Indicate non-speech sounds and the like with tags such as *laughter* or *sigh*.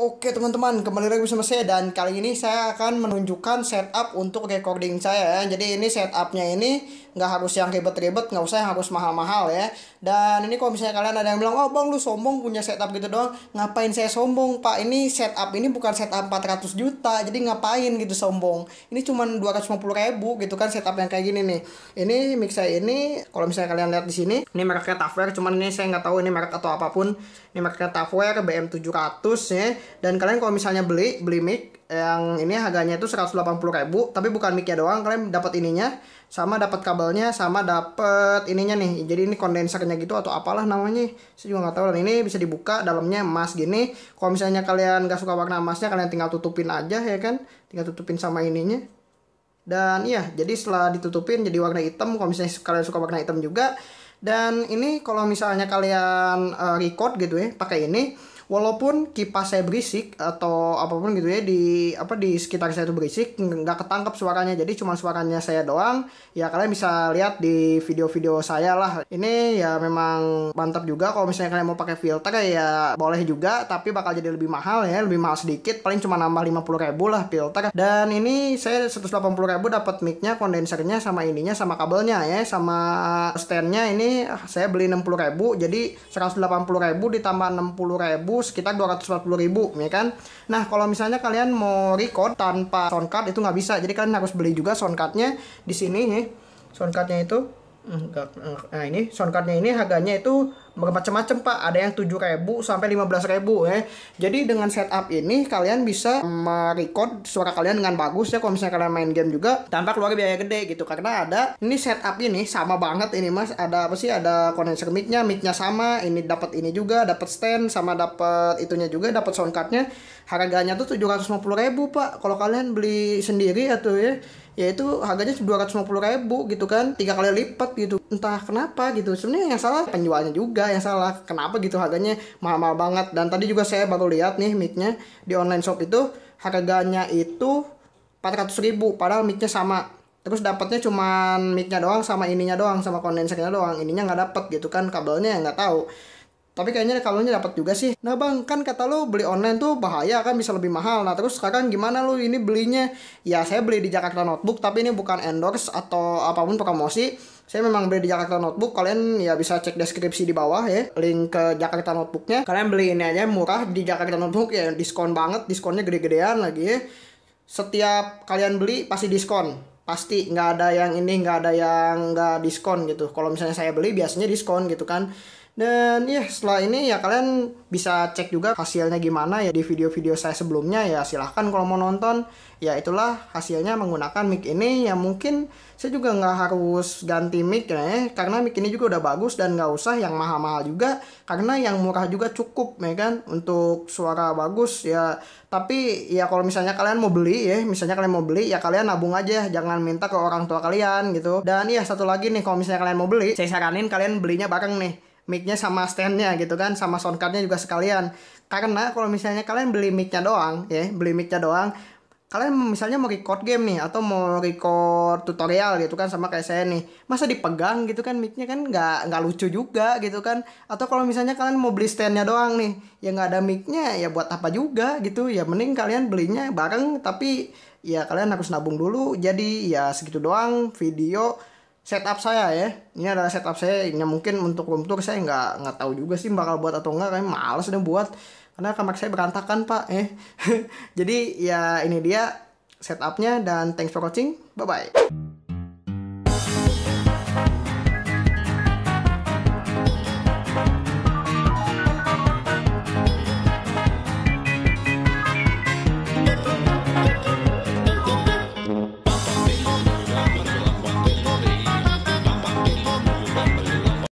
Oke teman-teman, kembali lagi bersama saya dan kali ini saya akan menunjukkan setup untuk recording saya ya. Jadi ini setupnya ini nggak harus yang ribet-ribet nggak usah yang harus mahal-mahal ya dan ini kalau misalnya kalian ada yang bilang oh bang lu sombong punya setup gitu doang ngapain saya sombong pak ini setup ini bukan setup 400 juta jadi ngapain gitu sombong ini cuma 250 ribu gitu kan setup yang kayak gini nih ini mix saya ini kalau misalnya kalian lihat di sini ini mereknya Tafware cuman ini saya nggak tahu ini merek atau apapun ini mereknya Tafware BM 700 ya dan kalian kalau misalnya beli beli mic yang ini harganya itu 180 ribu tapi bukan micnya doang kalian dapat ininya sama dapat kabelnya sama dapat ininya nih jadi ini kondensernya gitu atau apalah namanya saya juga nggak tahu dan ini bisa dibuka dalamnya emas gini kalau misalnya kalian nggak suka warna emasnya kalian tinggal tutupin aja ya kan tinggal tutupin sama ininya dan iya jadi setelah ditutupin jadi warna hitam kalau misalnya kalian suka warna hitam juga dan ini kalau misalnya kalian uh, record gitu ya pakai ini walaupun kipas saya berisik atau apapun gitu ya di apa di sekitar saya itu berisik nggak ketangkep suaranya jadi cuma suaranya saya doang ya kalian bisa lihat di video-video saya lah ini ya memang mantap juga kalau misalnya kalian mau pakai filter ya, ya boleh juga tapi bakal jadi lebih mahal ya lebih mahal sedikit paling cuma nambah 50 ribu lah filter dan ini saya 180 ribu dapat micnya kondensernya sama ininya sama kabelnya ya sama standnya ini saya beli 60 ribu jadi 180 ribu ditambah 60 ribu sekitar 240 ribu ya kan nah kalau misalnya kalian mau record tanpa sound card itu nggak bisa jadi kalian harus beli juga sound cardnya di sini nih sound cardnya itu nah ini sound cardnya ini harganya itu bermacam-macam pak ada yang 7000 sampai 15000 ya jadi dengan setup ini kalian bisa merecord suara kalian dengan bagus ya kalau misalnya kalian main game juga tanpa keluar biaya gede gitu karena ada ini setup ini sama banget ini mas ada apa sih ada kondenser micnya micnya sama ini dapat ini juga dapat stand sama dapat itunya juga dapat sound cardnya harganya tuh ribu pak kalau kalian beli sendiri atau ya yaitu ya, harganya ribu gitu kan tiga kali lipat gitu entah kenapa gitu sebenarnya yang salah penjualnya juga juga yang salah kenapa gitu harganya mahal-mahal banget dan tadi juga saya baru lihat nih micnya di online shop itu harganya itu 400 ribu padahal micnya sama terus dapatnya cuman micnya doang sama ininya doang sama kondensernya doang ininya nggak dapet gitu kan kabelnya ya nggak tahu tapi kayaknya ini dapat juga sih nah bang kan kata lo beli online tuh bahaya kan bisa lebih mahal nah terus sekarang gimana lo ini belinya ya saya beli di Jakarta Notebook tapi ini bukan endorse atau apapun promosi saya memang beli di Jakarta Notebook kalian ya bisa cek deskripsi di bawah ya link ke Jakarta Notebooknya kalian beli ini aja murah di Jakarta Notebook ya diskon banget diskonnya gede-gedean lagi ya setiap kalian beli pasti diskon pasti nggak ada yang ini nggak ada yang nggak diskon gitu kalau misalnya saya beli biasanya diskon gitu kan dan ya setelah ini ya kalian bisa cek juga hasilnya gimana ya di video-video saya sebelumnya ya silahkan kalau mau nonton ya itulah hasilnya menggunakan mic ini ya mungkin saya juga nggak harus ganti mic ya eh. karena mic ini juga udah bagus dan nggak usah yang mahal-mahal juga karena yang murah juga cukup ya kan untuk suara bagus ya tapi ya kalau misalnya kalian mau beli ya misalnya kalian mau beli ya kalian nabung aja jangan minta ke orang tua kalian gitu dan ya satu lagi nih kalau misalnya kalian mau beli saya saranin kalian belinya bareng nih mic-nya sama stand-nya gitu kan sama sound card-nya juga sekalian karena kalau misalnya kalian beli mic-nya doang ya beli mic-nya doang kalian misalnya mau record game nih atau mau record tutorial gitu kan sama kayak saya nih masa dipegang gitu kan micnya kan nggak nggak lucu juga gitu kan atau kalau misalnya kalian mau beli standnya doang nih ya nggak ada micnya ya buat apa juga gitu ya mending kalian belinya bareng tapi ya kalian harus nabung dulu jadi ya segitu doang video setup saya ya ini adalah setup saya Ini mungkin untuk room tour saya nggak nggak tahu juga sih bakal buat atau enggak kayak males deh buat karena kamar saya berantakan pak eh *laughs* jadi ya ini dia setupnya dan thanks for watching bye bye